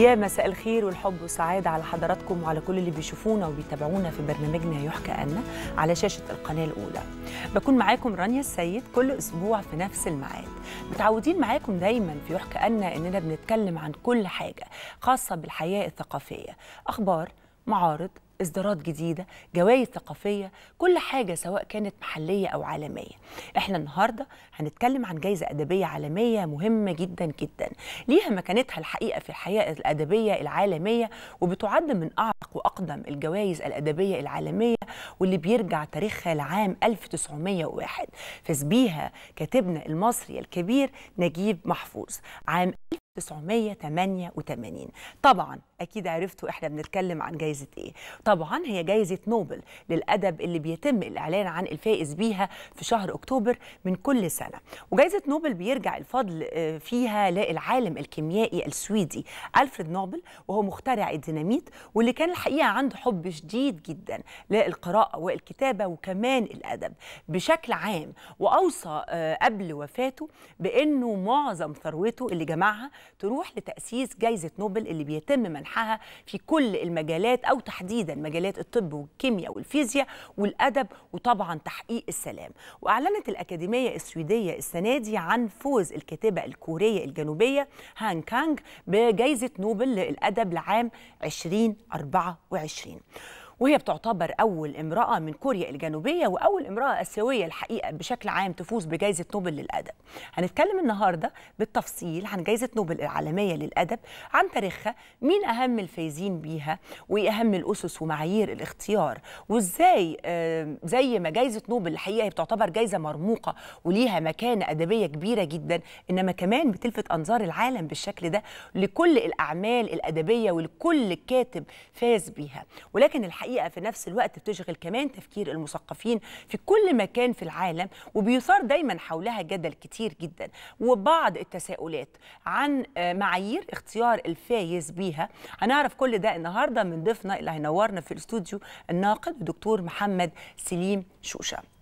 يا مساء الخير والحب والسعادة على حضراتكم وعلى كل اللي بيشوفونا وبيتابعونا في برنامجنا يحكى أنا على شاشة القناة الأولى بكون معاكم رانيا السيد كل أسبوع في نفس الميعاد متعودين معاكم دايما في يحكى أنا إننا بنتكلم عن كل حاجة خاصة بالحياة الثقافية أخبار معارض اصدارات جديده جوائز ثقافيه كل حاجه سواء كانت محليه او عالميه احنا النهارده هنتكلم عن جائزه ادبيه عالميه مهمه جدا جدا ليها مكانتها الحقيقه في الحياه الادبيه العالميه وبتعد من اعمق واقدم الجوائز الادبيه العالميه واللي بيرجع تاريخها لعام 1901 فاز بيها كاتبنا المصري الكبير نجيب محفوظ عام 1988 طبعا اكيد عرفتوا احنا بنتكلم عن جائزه ايه طبعا هي جائزة نوبل للأدب اللي بيتم الإعلان عن الفائز بيها في شهر أكتوبر من كل سنة وجائزة نوبل بيرجع الفضل آه، فيها للعالم الكيميائي السويدي ألفريد نوبل وهو مخترع الديناميت واللي كان الحقيقة عنده حب شديد جدا للقراءة والكتابة وكمان الأدب بشكل عام وأوصى آه، قبل وفاته بأنه معظم ثروته اللي جمعها تروح لتأسيس جائزة نوبل اللي بيتم منحها في كل المجالات أو تحديدا مجالات الطب والكيمياء والفيزياء والأدب وطبعا تحقيق السلام وأعلنت الأكاديمية السويدية السنة دي عن فوز الكاتبة الكورية الجنوبية هان كانغ بجائزة نوبل للأدب لعام 2024 وهي بتعتبر أول امرأة من كوريا الجنوبية وأول امرأة آسيوية الحقيقة بشكل عام تفوز بجائزة نوبل للأدب هنتكلم النهاردة بالتفصيل عن جائزة نوبل العالمية للأدب عن تاريخها مين أهم الفايزين بيها وإيه أهم الأسس ومعايير الاختيار وإزاي زي ما جائزة نوبل الحقيقة هي بتعتبر جائزة مرموقة وليها مكانة أدبية كبيرة جدا إنما كمان بتلفت أنظار العالم بالشكل ده لكل الأعمال الأدبية ولكل كاتب فاز بيها ولكن الحقيقة الحقيقه في نفس الوقت بتشغل كمان تفكير المثقفين في كل مكان في العالم وبيثار دايما حولها جدل كتير جدا وبعض التساؤلات عن آه، معايير اختيار الفايز بيها هنعرف كل ده النهارده من ضيفنا اللي هينورنا في الاستوديو الناقد الدكتور محمد سليم شوشه